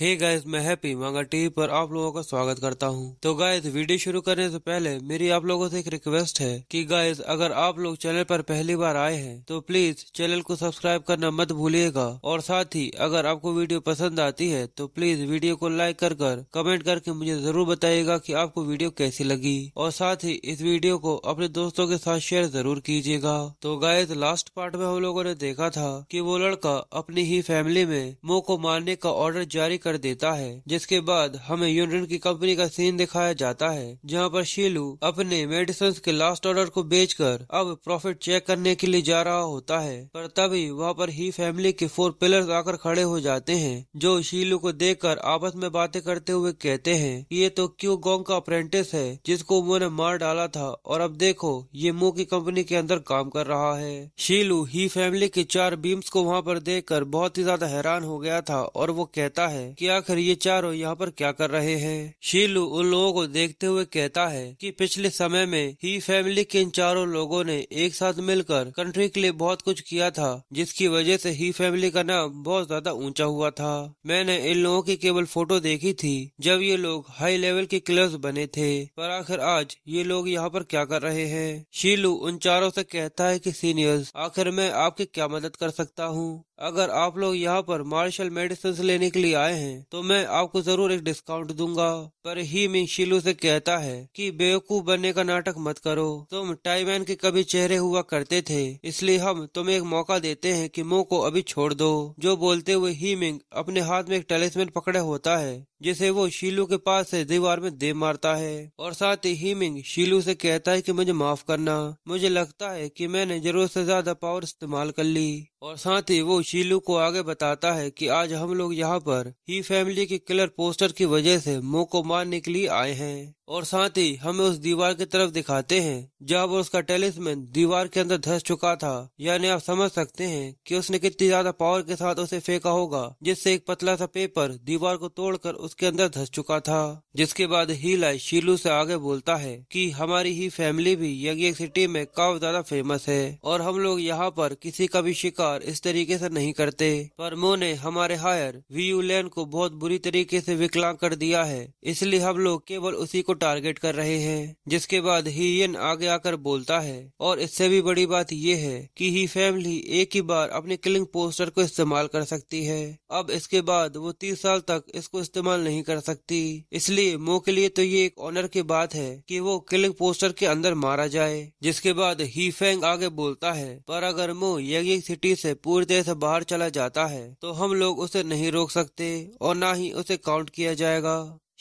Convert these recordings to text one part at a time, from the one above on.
हे hey guys मैं happy manga TV पर आप लोगों का स्वागत करता हूं तो गाइस वीडियो शुरू करने से पहले मेरी आप लोगों से एक रिक्वेस्ट है कि गाइस अगर आप लोग चैनल पर पहली बार आए हैं तो प्लीज चैनल को सब्सक्राइब करना मत भूलिएगा और साथ ही अगर आपको वीडियो पसंद आती है तो प्लीज वीडियो को लाइक कर कर कमेंट करके मुझे जरूर बताइएगा की आपको वीडियो कैसी लगी और साथ ही इस वीडियो को अपने दोस्तों के साथ शेयर जरूर कीजिएगा तो गाइज लास्ट पार्ट में हम लोगो ने देखा था की वो लड़का अपनी ही फैमिली में मुँह को मारने का ऑर्डर जारी कर देता है जिसके बाद हमें यूनियन की कंपनी का सीन दिखाया जाता है जहाँ पर शीलू अपने मेडिसिन के लास्ट ऑर्डर को बेचकर अब प्रॉफिट चेक करने के लिए जा रहा होता है पर तभी वहाँ पर ही फैमिली के फोर पिलर आकर खड़े हो जाते हैं जो शीलू को देख आपस में बातें करते हुए कहते हैं ये तो क्यों गोंग का अप्रेंटिस है जिसको उन्होंने मार डाला था और अब देखो ये मुंह की कंपनी के अंदर काम कर रहा है शीलू ही फैमिली के चार बीम्स को वहाँ पर देखकर बहुत ही ज्यादा हैरान हो गया था और वो कहता है कि आखिर ये चारों यहाँ पर क्या कर रहे हैं शीलू उन लोगों को देखते हुए कहता है कि पिछले समय में ही फैमिली के इन चारों लोगों ने एक साथ मिलकर कंट्री के लिए बहुत कुछ किया था जिसकी वजह से ही फैमिली का नाम बहुत ज्यादा ऊंचा हुआ था मैंने इन लोगों की केवल फोटो देखी थी जब ये लोग हाई लेवल के क्लर्स बने थे पर आखिर आज ये लोग यहाँ पर क्या कर रहे हैं शीलू उन चारों से कहता है की सीनियर्स आखिर मैं आपकी क्या मदद कर सकता हूँ अगर आप लोग यहाँ पर मार्शल मेडिसिन लेने के लिए आए हैं हैं तो मैं आपको जरूर एक डिस्काउंट दूंगा पर ही में शीलू से कहता है कि बेवकूफ बनने का नाटक मत करो तुम टाइमैन के कभी चेहरे हुआ करते थे इसलिए हम तुम्हें एक मौका देते हैं कि मुंह को अभी छोड़ दो जो बोलते हुए ही मिंग अपने हाथ में एक टेलिसमैन पकड़े होता है जिसे वो शीलू के पास से दीवार में दे मारता है और साथ ही हीमिंग शीलू से कहता है कि मुझे माफ करना मुझे लगता है कि मैंने जरूरत से ज्यादा पावर इस्तेमाल कर ली और साथ ही वो शीलू को आगे बताता है कि आज हम लोग यहाँ पर ही फैमिली के किलर पोस्टर की वजह से मोह को मारने के लिए आए हैं और साथ ही हमें उस दीवार की तरफ दिखाते हैं जब उसका टेलिसमैन दीवार के अंदर धस चुका था यानी आप समझ सकते हैं कि उसने कितनी ज्यादा पावर के साथ उसे फेंका होगा जिससे एक पतला सा पेपर दीवार को तोड़कर उसके अंदर धस चुका था जिसके बाद हीलाई शीलू से आगे बोलता है कि हमारी ही फैमिली भी यज्ञ सिटी में काफी ज्यादा फेमस है और हम लोग यहाँ पर किसी का भी शिकार इस तरीके से नहीं करते पर मो ने हमारे हायर वी को बहुत बुरी तरीके से विकलांग कर दिया है इसलिए हम लोग केवल उसी को टारगेट कर रहे हैं जिसके बाद यन आगे आकर बोलता है और इससे भी बड़ी बात यह है कि ही फैमिली एक ही बार अपने किलिंग पोस्टर को इस्तेमाल कर सकती है अब इसके बाद वो तीस साल तक इसको इस्तेमाल नहीं कर सकती इसलिए मो के लिए तो ये एक ऑनर की बात है कि वो किलिंग पोस्टर के अंदर मारा जाए जिसके बाद ही फैंग आगे बोलता है पर अगर मो यंग सिटी से पूरी तरह से बाहर चला जाता है तो हम लोग उसे नहीं रोक सकते और ना ही उसे काउंट किया जाएगा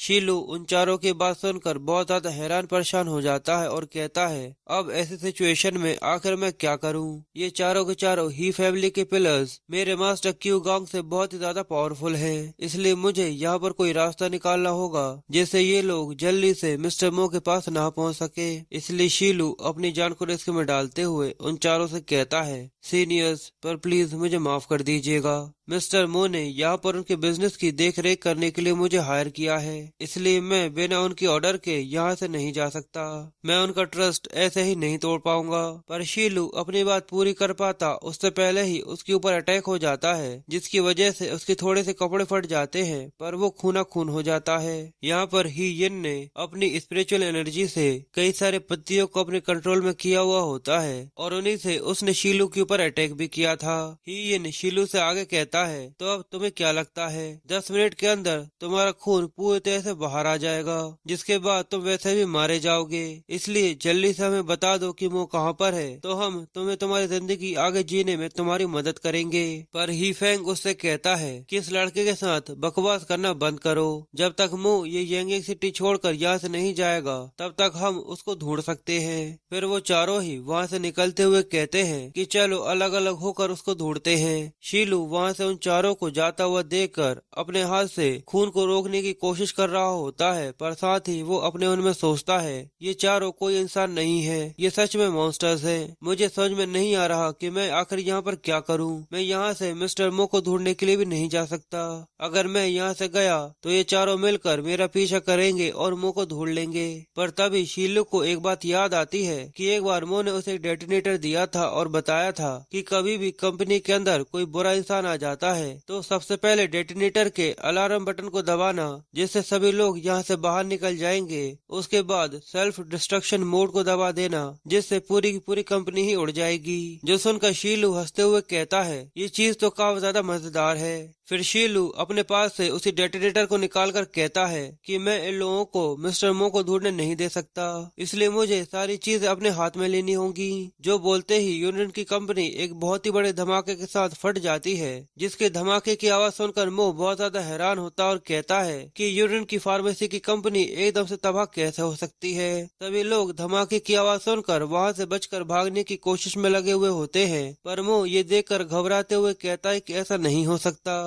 शीलू उन चारों की बात सुनकर बहुत ज्यादा हैरान परेशान हो जाता है और कहता है अब ऐसे सिचुएशन में आखिर मैं क्या करूं? ये चारों के चारों ही फैमिली के पिलर्स मेरे मास्टर क्यू गांग से बहुत ही ज्यादा पावरफुल हैं, इसलिए मुझे यहाँ पर कोई रास्ता निकालना होगा जिससे ये लोग जल्दी से मिस्टर मो के पास ना पहुँच सके इसलिए शीलू अपनी जान को रिस्क में डालते हुए उन चारों से कहता है सीनियर्स पर प्लीज मुझे माफ कर दीजिएगा मिस्टर मो ने यहाँ पर उनके बिजनेस की देखरेख करने के लिए मुझे हायर किया है इसलिए मैं बिना उनके ऑर्डर के यहाँ से नहीं जा सकता मैं उनका ट्रस्ट ऐसे ही नहीं तोड़ पाऊंगा पर शीलू अपनी बात पूरी कर पाता उससे पहले ही उसके ऊपर अटैक हो जाता है जिसकी वजह से उसके थोड़े से कपड़े फट जाते हैं पर वो खूना खून हो जाता है यहाँ पर ही यिन ने अपनी स्पिरिचुअल एनर्जी से कई सारे पत्तियों को अपने कंट्रोल में किया हुआ होता है और उन्हीं से उसने शीलू के ऊपर अटैक भी किया था ही यिन शीलू से आगे कहता रहता है तो अब तुम्हें क्या लगता है दस मिनट के अंदर तुम्हारा खून पूरी तरह से बाहर आ जाएगा जिसके बाद तुम वैसे भी मारे जाओगे इसलिए जल्दी से हमें बता दो कि वो कहाँ पर है तो हम तुम्हें तुम्हारी जिंदगी आगे जीने में तुम्हारी मदद करेंगे पर ही फेंग उससे कहता है कि इस लड़के के साथ बकवास करना बंद करो जब तक मुँह ये यंगिंग सिटी छोड़ कर यहाँ से नहीं जाएगा तब तक हम उसको ढूंढ सकते हैं फिर वो चारों ही वहाँ से निकलते हुए कहते हैं कि चलो अलग अलग होकर उसको ढूंढते हैं शीलू वहाँ से उन चारों को जाता हुआ देखकर अपने हाथ से खून को रोकने की कोशिश कर रहा होता है पर साथ ही वो अपने उनमें सोचता है ये चारों कोई इंसान नहीं है ये सच में मॉन्स्टर्स है मुझे समझ में नहीं आ रहा कि मैं आखिर यहाँ पर क्या करूँ मैं यहाँ से मिस्टर मो को ढूंढने के लिए भी नहीं जा सकता अगर मैं यहाँ से गया तो ये चारों मिलकर मेरा पीछा करेंगे और मो को ढूंढ लेंगे पर तभी शीलू को एक बात याद आती है कि एक बार मो ने उसे डेटिनेटर दिया था और बताया था कि कभी भी कंपनी के अंदर कोई बुरा इंसान आ जाता जाता है तो सबसे पहले डेटिनेटर के अलार्म बटन को दबाना जिससे सभी लोग यहाँ से बाहर निकल जाएंगे उसके बाद सेल्फ डिस्ट्रक्शन मोड को दबा देना जिससे पूरी की पूरी कंपनी ही उड़ जाएगी जो सुनकर शीलू हंसते हुए कहता है ये चीज तो काफी ज्यादा मजेदार है फिर शीलू अपने पास से उसी डेटिनेटर को निकालकर कहता है कि मैं इन लोगों को मिस्टर मो को ढूंढने नहीं दे सकता इसलिए मुझे सारी चीजें अपने हाथ में लेनी होंगी जो बोलते ही यूनियन की कंपनी एक बहुत ही बड़े धमाके के साथ फट जाती है जिसके धमाके की आवाज सुनकर मो बहुत ज्यादा हैरान होता और कहता है की यूनियन की फार्मेसी की कंपनी एकदम से तबाह कैसे हो सकती है सभी लोग धमाके की आवाज सुनकर वहाँ से बचकर भागने की कोशिश में लगे हुए होते हैं पर मो ये देख घबराते हुए कहता है की ऐसा नहीं हो सकता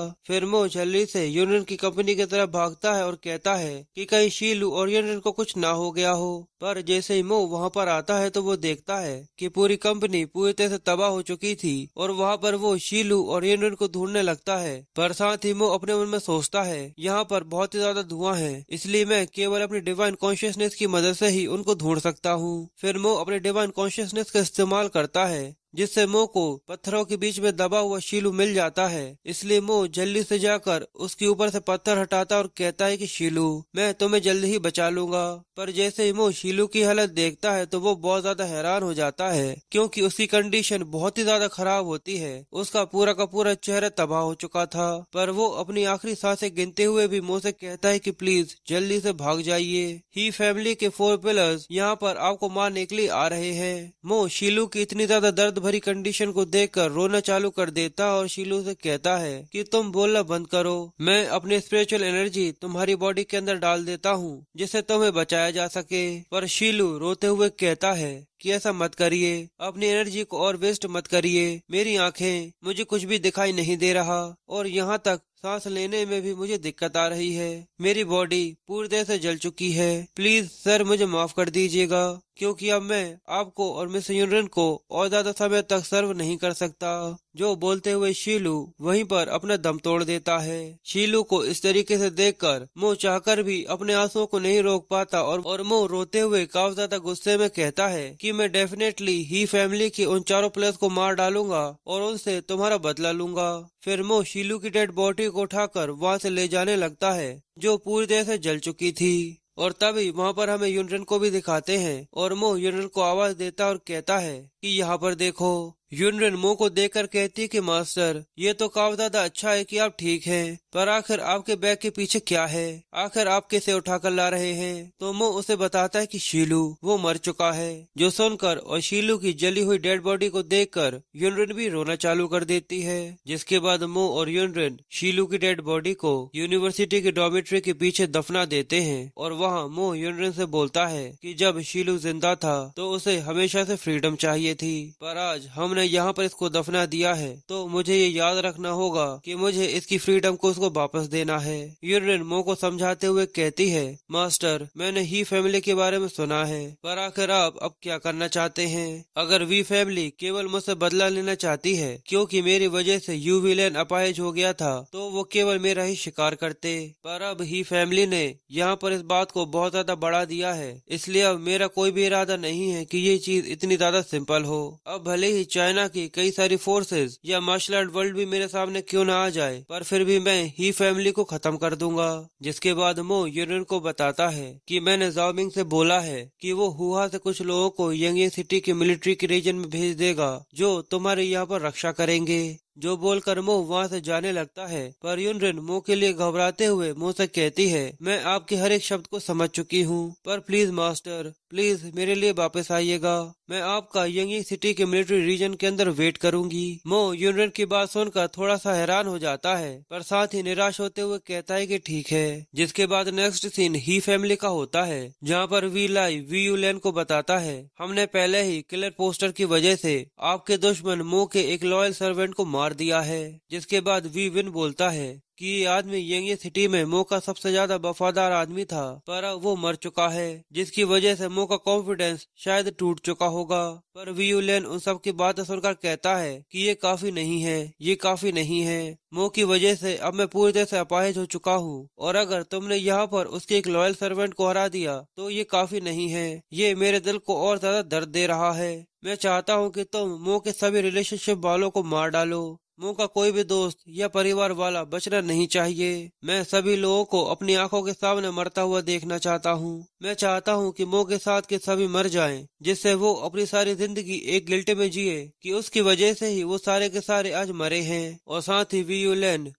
मोह जल्दी से यूनियन की कंपनी की तरफ भागता है और कहता है कि कहीं शीलू और यूनियन को कुछ ना हो गया हो पर जैसे ही मो वहाँ पर आता है तो वो देखता है कि पूरी कंपनी पूरी तरह से तबाह हो चुकी थी और वहाँ पर वो शीलू और यूनियन को ढूंढने लगता है पर साथ ही मो अपने मन में सोचता है यहाँ पर बहुत ही ज्यादा धुआं है इसलिए मैं केवल अपनी डिवाइन कॉन्शियसनेस की मदद से ही उनको ढूंढ सकता हूँ फिर मो अपने डिवाइन कॉन्शियसनेस का इस्तेमाल करता है जिससे मोह को पत्थरों के बीच में दबा हुआ शीलू मिल जाता है इसलिए मोह जल्दी से जाकर उसके ऊपर से पत्थर हटाता और कहता है कि शीलू मैं तुम्हें जल्दी ही बचा लूंगा पर जैसे ही मोह शीलू की हालत देखता है तो वो बहुत ज्यादा हैरान हो जाता है क्योंकि उसकी कंडीशन बहुत ही ज्यादा खराब होती है उसका पूरा का पूरा चेहरा तबाह हो चुका था पर वो अपनी आखिरी सांसें गिनते हुए भी मोह से कहता है की प्लीज जल्दी से भाग जाइए ही फैमिली के फोर पिलर्स यहाँ पर आपको मारने के लिए आ रहे हैं मोह शीलू की इतनी ज्यादा दर्द भरी कंडीशन को देखकर रोना चालू कर देता और शीलू से कहता है कि तुम बोलना बंद करो मैं अपनी स्पिरिचुअल एनर्जी तुम्हारी बॉडी के अंदर डाल देता हूँ जिससे तुम्हें बचाया जा सके पर शीलू रोते हुए कहता है कि ऐसा मत करिए अपनी एनर्जी को और वेस्ट मत करिए मेरी आंखें मुझे कुछ भी दिखाई नहीं दे रहा और यहाँ तक सांस लेने में भी मुझे दिक्कत आ रही है मेरी बॉडी पूरी तरह से जल चुकी है प्लीज सर मुझे माफ कर दीजिएगा क्योंकि अब मैं आपको और मिस यूनियन को और ज्यादा समय तक सर्व नहीं कर सकता जो बोलते हुए शीलू वहीं पर अपना दम तोड़ देता है शीलू को इस तरीके से देखकर मुँह चाहकर भी अपने आंसुओं को नहीं रोक पाता और और मुँह रोते हुए ज्यादा गुस्से में कहता है कि मैं डेफिनेटली ही फैमिली के उन चारों प्लेस को मार डालूंगा और उनसे तुम्हारा बदला लूंगा फिर मुँह शीलू की डेड बॉडी को उठाकर वहाँ से ले जाने लगता है जो पूरी तरह से जल चुकी थी और तभी वहाँ पर हमें यूनरन को भी दिखाते हैं और मोह यूनरन को आवाज देता और कहता है कि यहाँ पर देखो यूनरन मुंह को देखकर कहती है कि मास्टर ये तो काव दादा अच्छा है कि आप ठीक हैं पर आखिर आपके बैग के पीछे क्या है आखिर आप किसे उठाकर ला रहे हैं तो मुंह उसे बताता है कि शीलू वो मर चुका है जो सुनकर और शीलू की जली हुई डेड बॉडी को देखकर यूनरन भी रोना चालू कर देती है जिसके बाद मुंह और यूनरन शीलू की डेड बॉडी को यूनिवर्सिटी की डॉमेट्री के पीछे दफना देते है और वहाँ मुंह यूनरन से बोलता है की जब शीलू जिंदा था तो उसे हमेशा से फ्रीडम चाहिए थी पर आज हमने उन्होंने यहाँ पर इसको दफना दिया है तो मुझे ये याद रखना होगा कि मुझे इसकी फ्रीडम को उसको वापस देना है यूरिन मो को समझाते हुए कहती है मास्टर मैंने ही फैमिली के बारे में सुना है पर आखिर आप अब क्या करना चाहते हैं अगर वी फैमिली केवल मुझसे बदला लेना चाहती है क्योंकि मेरी वजह से यू विलेन अपाहिज हो गया था तो वो केवल मेरा ही शिकार करते पर अब ही फैमिली ने यहाँ पर इस बात को बहुत ज्यादा बढ़ा दिया है इसलिए अब मेरा कोई भी इरादा नहीं है कि ये चीज इतनी ज्यादा सिंपल हो अब भले ही चाहे चाइना की कई सारी फोर्सेज या मार्शल आर्ट वर्ल्ड भी मेरे सामने क्यों ना आ जाए पर फिर भी मैं ही फैमिली को खत्म कर दूंगा जिसके बाद मो यूनियन को बताता है कि मैंने जाओमिंग से बोला है कि वो हुआ से कुछ लोगों को यंग सिटी के मिलिट्री के रीजन में भेज देगा जो तुम्हारे यहाँ पर रक्षा करेंगे जो बोलकर मुंह वहाँ से जाने लगता है पर यूनरिन मुंह के लिए घबराते हुए मुंह से कहती है मैं आपके हर एक शब्द को समझ चुकी हूँ पर प्लीज मास्टर प्लीज मेरे लिए वापस आइएगा मैं आपका यंगी सिटी के मिलिट्री रीजन के अंदर वेट करूंगी मो यूनरिन की बात सुनकर थोड़ा सा हैरान हो जाता है पर साथ ही निराश होते हुए कहता है की ठीक है जिसके बाद नेक्स्ट सीन ही फैमिली का होता है जहाँ पर वी लाई वी यूलैन को बताता है हमने पहले ही किलर पोस्टर की वजह से आपके दुश्मन मोह के एक लॉयल सर्वेंट को मार मार दिया है जिसके बाद वी विन बोलता है कि ये आदमी यंगे सिटी में मो का सबसे ज्यादा वफादार आदमी था पर वो मर चुका है जिसकी वजह से मो का कॉन्फिडेंस शायद टूट चुका होगा पर वीयूलेन उन सब की बात सुनकर कहता है कि ये काफी नहीं है ये काफी नहीं है मो की वजह से अब मैं पूरी तरह से अपाहिज हो चुका हूँ और अगर तुमने यहाँ पर उसके एक लॉयल सर्वेंट को हरा दिया तो ये काफी नहीं है ये मेरे दिल को और ज्यादा दर्द दे रहा है मैं चाहता हूँ कि तुम मो के सभी रिलेशनशिप वालों को मार डालो मुंह का कोई भी दोस्त या परिवार वाला बचना नहीं चाहिए मैं सभी लोगों को अपनी आंखों के सामने मरता हुआ देखना चाहता हूँ मैं चाहता हूँ कि मुंह के साथ के सभी मर जाएं, जिससे वो अपनी सारी जिंदगी एक गिल्टे में जिए कि उसकी वजह से ही वो सारे के सारे आज मरे हैं और साथ ही वी यू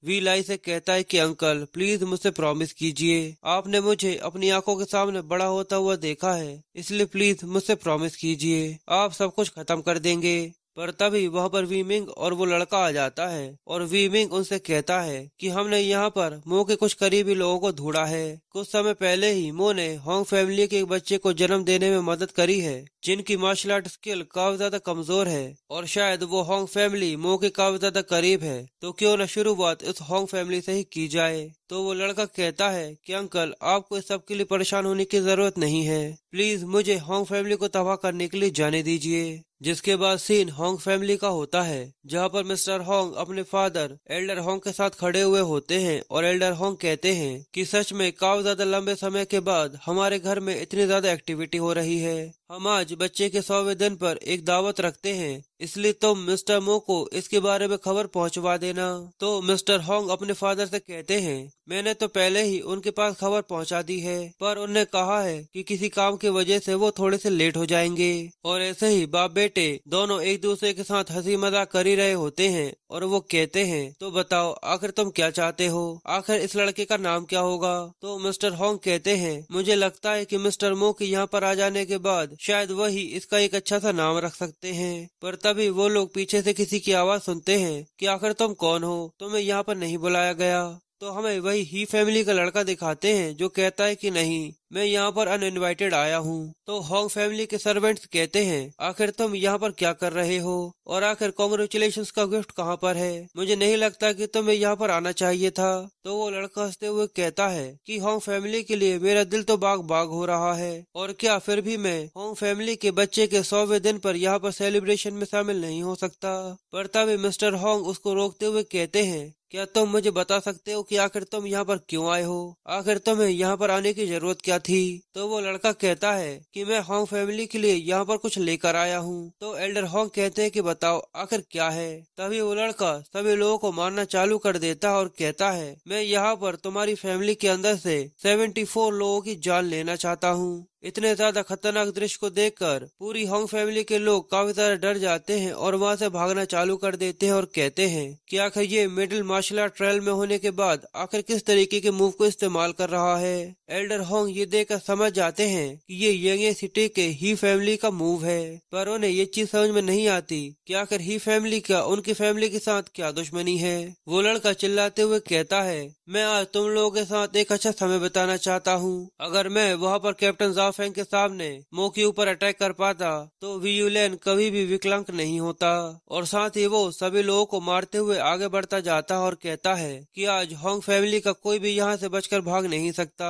वी लाई से कहता है की अंकल प्लीज मुझसे प्रोमिस कीजिए आपने मुझे अपनी आँखों के सामने बड़ा होता हुआ देखा है इसलिए प्लीज मुझसे प्रोमिस कीजिए आप सब कुछ खत्म कर देंगे पर तभी वहाँ पर वीमिंग और वो लड़का आ जाता है और वीमिंग उनसे कहता है कि हमने यहाँ पर मो के कुछ करीबी लोगों को ढूंढा है कुछ समय पहले ही मो ने होंग फैमिली के एक बच्चे को जन्म देने में मदद करी है जिनकी मार्शल आर्ट स्किल काफी ज्यादा कमजोर है और शायद वो होंग फैमिली मोह के काफी ज्यादा करीब है तो क्यों न शुरुआत इस होंग फैमिली से ही की जाए तो वो लड़का कहता है कि अंकल आपको इस सब के लिए परेशान होने की जरूरत नहीं है प्लीज मुझे होंग फैमिली को तबाह करने के लिए जाने दीजिए जिसके बाद सीन होंग फैमिली का होता है जहाँ पर मिस्टर होंग अपने फादर एल्डर होंग के साथ खड़े हुए होते हैं और एल्डर होंग कहते हैं कि सच में काफी ज्यादा लंबे समय के बाद हमारे घर में इतनी ज्यादा एक्टिविटी हो रही है हम आज बच्चे के सौवे दिन पर एक दावत रखते हैं इसलिए तुम तो मिस्टर मो को इसके बारे में खबर पहुंचवा देना तो मिस्टर होंग अपने फादर से कहते हैं मैंने तो पहले ही उनके पास खबर पहुंचा दी है पर उनने कहा है कि किसी काम की वजह से वो थोड़े से लेट हो जाएंगे और ऐसे ही बाप बेटे दोनों एक दूसरे के साथ हंसी मजाक कर ही रहे होते हैं और वो कहते हैं तो बताओ आखिर तुम क्या चाहते हो आखिर इस लड़के का नाम क्या होगा तो मिस्टर होंग कहते हैं मुझे लगता है की मिस्टर मो के यहाँ पर आ जाने के बाद शायद वही इसका एक अच्छा सा नाम रख सकते हैं पर तभी वो लोग पीछे से किसी की आवाज सुनते हैं कि आखिर तुम कौन हो तुम्हें यहाँ पर नहीं बुलाया गया तो हमें वही ही फैमिली का लड़का दिखाते हैं जो कहता है कि नहीं मैं यहाँ पर अनइनवाइटेड आया हूँ तो हॉग फैमिली के सर्वेंट्स कहते हैं आखिर तुम यहाँ पर क्या कर रहे हो और आखिर कॉन्ग्रेचुलेशन का गिफ्ट कहाँ पर है मुझे नहीं लगता कि तुम्हें यहाँ पर आना चाहिए था तो वो लड़का हंसते हुए कहता है कि हॉन्ग फैमिली के लिए मेरा दिल तो बाग बाग हो रहा है और क्या फिर भी मैं हॉन्ग फैमिली के बच्चे के सौवे दिन पर यहाँ पर सेलिब्रेशन में शामिल नहीं हो सकता पर तभी मिस्टर हॉन्ग उसको रोकते हुए कहते हैं क्या तुम मुझे बता सकते हो कि आखिर तुम यहाँ पर क्यों आए हो आखिर तुम्हें यहाँ पर आने की जरूरत क्या थी तो वो लड़का कहता है कि मैं हॉन्ग फैमिली के लिए यहाँ पर कुछ लेकर आया हूँ तो एल्डर हॉन्ग कहते हैं कि बताओ आखिर क्या है तभी वो लड़का सभी लोगों को मारना चालू कर देता और कहता है मैं यहाँ पर तुम्हारी फैमिली के अंदर से 74 लोगों की जान लेना चाहता हूँ इतने ज्यादा खतरनाक दृश्य को देखकर पूरी होंग फैमिली के लोग काफी ज्यादा डर जाते हैं और वहाँ से भागना चालू कर देते हैं और कहते हैं कि आखिर ये मिडिल मार्शल आर्ट ट्रायल में होने के बाद आखिर किस तरीके के मूव को इस्तेमाल कर रहा है एल्डर होंग ये देखकर समझ जाते हैं कि ये यंगे सिटी के ही फैमिली का मूव है पर उन्हें ये चीज समझ में नहीं आती की आखिर ही फैमिली का उनकी फैमिली के साथ क्या दुश्मनी है वो लड़का चिल्लाते हुए कहता है मैं आज तुम लोगों के साथ एक अच्छा समय बताना चाहता हूँ अगर मैं वहाँ पर कैप्टन जाफेंग के सामने मौके ऊपर अटैक कर पाता तो वीयूलैन कभी भी विकलांग नहीं होता और साथ ही वो सभी लोगों को मारते हुए आगे बढ़ता जाता और कहता है कि आज होंग फैमिली का कोई भी यहाँ से बचकर भाग नहीं सकता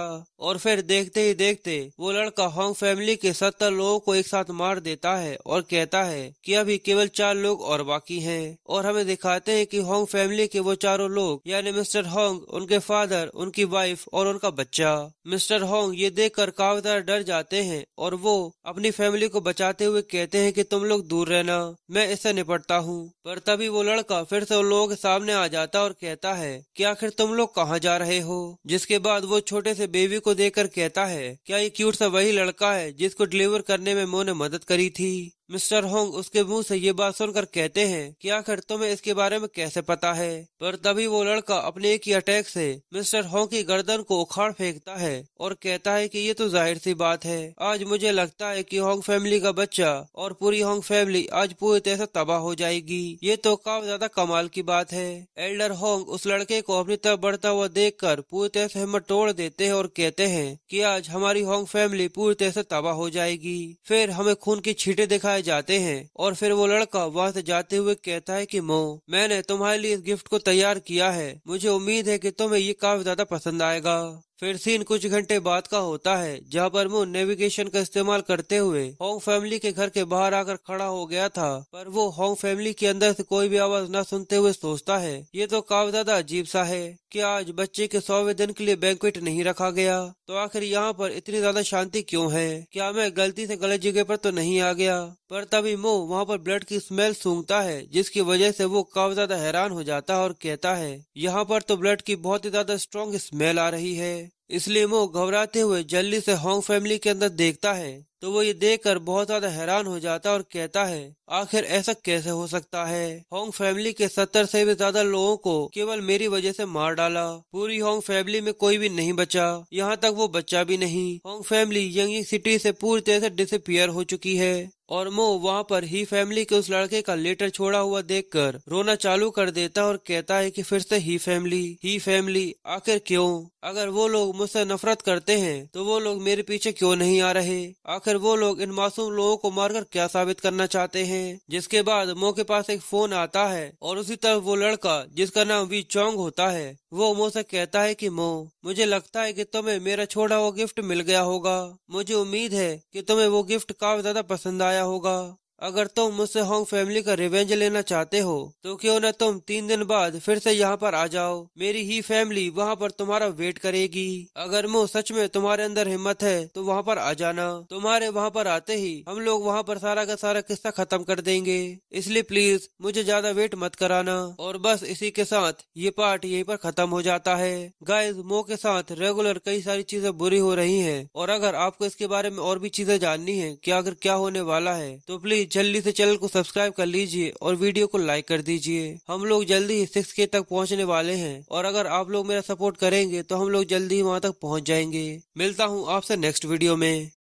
और फिर देखते ही देखते वो लड़का होंग फैमिली के सत्तर लोगों को एक साथ मार देता है और कहता है की अभी केवल चार लोग और बाकी है और हमें दिखाते है की होंग फैमिली के वो चारों लोग यानी मिस्टर होंग उनके फादर उनकी वाइफ और उनका बच्चा मिस्टर होंग ये देखकर कावदार डर जाते हैं और वो अपनी फैमिली को बचाते हुए कहते हैं कि तुम लोग दूर रहना मैं इससे निपटता हूँ पर तभी वो लड़का फिर से उन लोगों के सामने आ जाता और कहता है की आखिर तुम लोग कहाँ जा रहे हो जिसके बाद वो छोटे से बेबी को कर कहता है क्या ये क्यूट सा वही लड़का है जिसको डिलीवर करने में मोह ने मदद करी थी मिस्टर होंग उसके मुंह से ये बात सुनकर कहते हैं कि आखिर तुम्हें इसके बारे में कैसे पता है पर तभी वो लड़का अपने एक ही अटैक से मिस्टर होंग की गर्दन को उखाड़ फेंकता है और कहता है कि ये तो जाहिर सी बात है आज मुझे लगता है कि होंग फैमिली का बच्चा और पूरी होंग फैमिली आज पूरी तरह से तबाह हो जाएगी ये तो काफी ज्यादा कमाल की बात है एल्डर होंग उस लड़के को अपनी तरफ बढ़ता हुआ देख कर पूरी तरह से हिम्मत तोड़ देते है और कहते हैं की आज हमारी होंग फैमिली पूरी तरह से तबाह हो जाएगी फिर हमें खून की छीटे दिखाई में जाते हैं और फिर वो लड़का वहां से जाते हुए कहता है कि मो मैंने तुम्हारे लिए इस गिफ्ट को तैयार किया है मुझे उम्मीद है कि तुम्हें ये काफी ज्यादा पसंद आएगा फिर सीन कुछ घंटे बाद का होता है जहाँ पर मुन नेविगेशन का इस्तेमाल करते हुए होंग फैमिली के घर के बाहर आकर खड़ा हो गया था पर वो होंग फैमिली के अंदर से कोई भी आवाज न सुनते हुए सोचता है ये तो काव ज्यादा अजीब सा है कि आज बच्चे के सौवे दिन के लिए बैंकवेट नहीं रखा गया तो आखिर यहाँ पर इतनी ज्यादा शांति क्यों है क्या मैं गलती से गलत जगह पर तो नहीं आ गया पर तभी मो वहाँ पर ब्लड की स्मेल सूंघता है जिसकी वजह से वो काफी ज्यादा हैरान हो जाता है और कहता है यहाँ पर तो ब्लड की बहुत ही ज्यादा स्ट्रॉन्ग स्मेल आ रही है इसलिए मोह घबराते हुए जल्दी से होंग फैमिली के अंदर देखता है तो वो ये देखकर बहुत ज्यादा हैरान हो जाता और कहता है आखिर ऐसा कैसे हो सकता है होंग फैमिली के सत्तर से भी ज्यादा लोगों को केवल मेरी वजह से मार डाला पूरी होंग फैमिली में कोई भी नहीं बचा यहाँ तक वो बच्चा भी नहीं होंग फैमिली यंग सिटी से पूरी तरह से डिसअपियर हो चुकी है और मो वहाँ पर ही फैमिली के उस लड़के का लेटर छोड़ा हुआ देख रोना चालू कर देता और कहता है की फिर से ही फैमिली ही फैमिली आखिर क्यों अगर वो लोग मुझसे नफरत करते हैं तो वो लोग मेरे पीछे क्यों नहीं आ रहे आखिर वो लोग इन मासूम लोगों को मारकर क्या साबित करना चाहते हैं जिसके बाद मो के पास एक फोन आता है और उसी तरफ वो लड़का जिसका नाम वी चौंग होता है वो मो से कहता है कि मो मुझे लगता है कि तुम्हें मेरा छोड़ा हुआ गिफ्ट मिल गया होगा मुझे उम्मीद है कि तुम्हें वो गिफ्ट काफी ज्यादा पसंद आया होगा अगर तुम मुझसे होंग फैमिली का रिवेंज लेना चाहते हो तो क्यों न तुम तीन दिन बाद फिर से यहाँ पर आ जाओ मेरी ही फैमिली वहाँ पर तुम्हारा वेट करेगी अगर मुँह सच में तुम्हारे अंदर हिम्मत है तो वहाँ पर आ जाना तुम्हारे वहाँ पर आते ही हम लोग वहाँ पर सारा का सारा किस्सा खत्म कर देंगे इसलिए प्लीज मुझे ज्यादा वेट मत कराना और बस इसी के साथ ये पार्ट यही पर खत्म हो जाता है गाइज मो के साथ रेगुलर कई सारी चीजें बुरी हो रही है और अगर आपको इसके बारे में और भी चीजें जाननी है की आखिर क्या होने वाला है तो प्लीज जल्दी से चैनल को सब्सक्राइब कर लीजिए और वीडियो को लाइक कर दीजिए हम लोग जल्दी ही सिक्स के तक पहुँचने वाले हैं और अगर आप लोग मेरा सपोर्ट करेंगे तो हम लोग जल्दी ही वहाँ तक पहुँच जाएंगे मिलता हूँ आपसे नेक्स्ट वीडियो में